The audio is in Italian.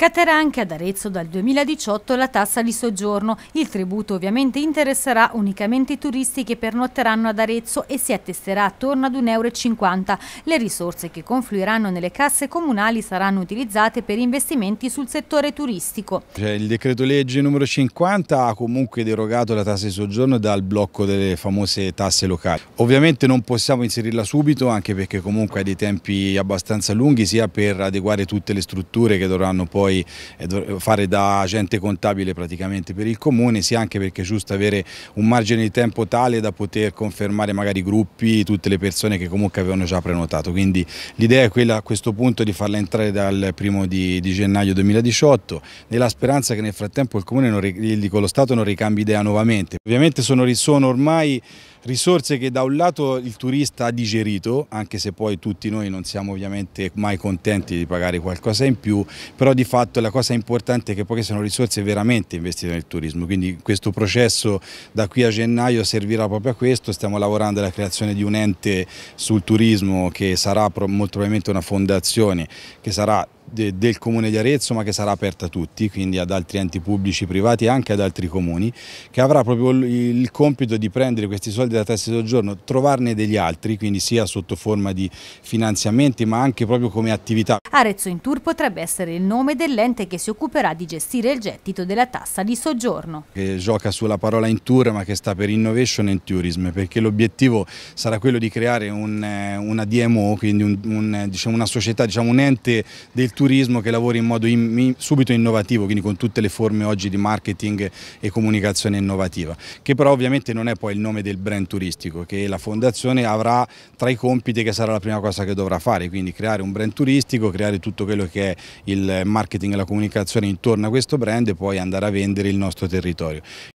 Scatterà anche ad Arezzo dal 2018 la tassa di soggiorno. Il tributo ovviamente interesserà unicamente i turisti che pernotteranno ad Arezzo e si attesterà attorno ad 1,50 euro. Le risorse che confluiranno nelle casse comunali saranno utilizzate per investimenti sul settore turistico. Cioè, il decreto legge numero 50 ha comunque derogato la tassa di soggiorno dal blocco delle famose tasse locali. Ovviamente non possiamo inserirla subito anche perché comunque ha dei tempi abbastanza lunghi sia per adeguare tutte le strutture che dovranno poi poi eh, fare da agente contabile praticamente per il comune, sia anche perché è giusto avere un margine di tempo tale da poter confermare magari i gruppi, tutte le persone che comunque avevano già prenotato. Quindi l'idea è quella a questo punto di farla entrare dal primo di, di gennaio 2018, nella speranza che nel frattempo il comune, non, lo Stato non ricambi idea nuovamente. Ovviamente sono, sono ormai risorse che da un lato il turista ha digerito, anche se poi tutti noi non siamo ovviamente mai contenti di pagare qualcosa in più, però di fatto la cosa importante è che poi sono risorse veramente investite nel turismo, quindi questo processo da qui a gennaio servirà proprio a questo, stiamo lavorando alla creazione di un ente sul turismo che sarà molto probabilmente una fondazione che sarà de, del Comune di Arezzo ma che sarà aperta a tutti, quindi ad altri enti pubblici, privati e anche ad altri comuni, che avrà proprio il, il compito di prendere questi soldi da testa di soggiorno, trovarne degli altri, quindi sia sotto forma di finanziamenti ma anche proprio come attività. Arezzo in Tour potrebbe essere il nome dell'ente che si occuperà di gestire il gettito della tassa di soggiorno. Che gioca sulla parola in tour ma che sta per innovation and tourism perché l'obiettivo sarà quello di creare un, eh, una DMO, quindi un, un, eh, diciamo una società, diciamo un ente del turismo che lavori in modo in, subito innovativo, quindi con tutte le forme oggi di marketing e comunicazione innovativa, che però ovviamente non è poi il nome del brand turistico, che la fondazione avrà tra i compiti che sarà la prima cosa che dovrà fare, quindi creare un brand turistico, creare tutto quello che è il marketing e la comunicazione intorno a questo brand e poi andare a vendere il nostro territorio.